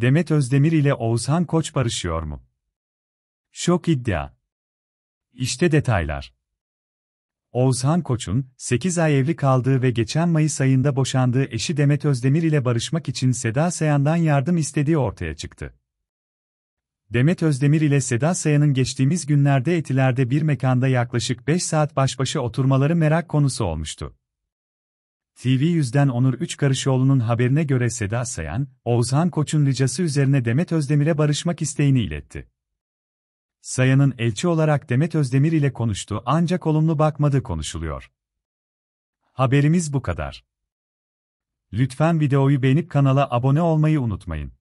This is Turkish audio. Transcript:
Demet Özdemir ile Oğuzhan Koç barışıyor mu? Şok iddia. İşte detaylar. Oğuzhan Koç'un 8 ay evli kaldığı ve geçen Mayıs ayında boşandığı eşi Demet Özdemir ile barışmak için Seda Sayan'dan yardım istediği ortaya çıktı. Demet Özdemir ile Seda Sayan'ın geçtiğimiz günlerde Etiler'de bir mekanda yaklaşık 5 saat baş başa oturmaları merak konusu olmuştu. TV 100den Onur Üçkarışoğlu'nun haberine göre Seda Sayan, Oğuzhan Koç'un ricası üzerine Demet Özdemir'e barışmak isteğini iletti. Sayan'ın elçi olarak Demet Özdemir ile konuştu ancak olumlu bakmadığı konuşuluyor. Haberimiz bu kadar. Lütfen videoyu beğenip kanala abone olmayı unutmayın.